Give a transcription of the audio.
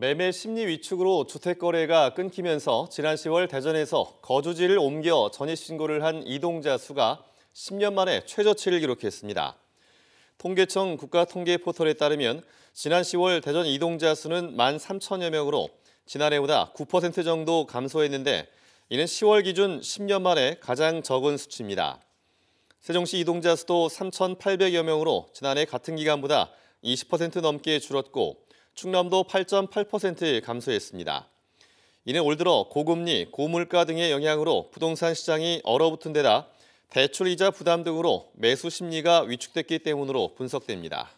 매매 심리 위축으로 주택 거래가 끊기면서 지난 10월 대전에서 거주지를 옮겨 전입 신고를 한 이동자 수가 10년 만에 최저치를 기록했습니다. 통계청 국가통계 포털에 따르면 지난 10월 대전 이동자 수는 1만 3천여 명으로 지난해보다 9% 정도 감소했는데 이는 10월 기준 10년 만에 가장 적은 수치입니다. 세종시 이동자 수도 3,800여 명으로 지난해 같은 기간보다 20% 넘게 줄었고 충남도 8.8% 감소했습니다. 이는 올 들어 고금리, 고물가 등의 영향으로 부동산 시장이 얼어붙은 데다 대출이자 부담 등으로 매수 심리가 위축됐기 때문으로 분석됩니다.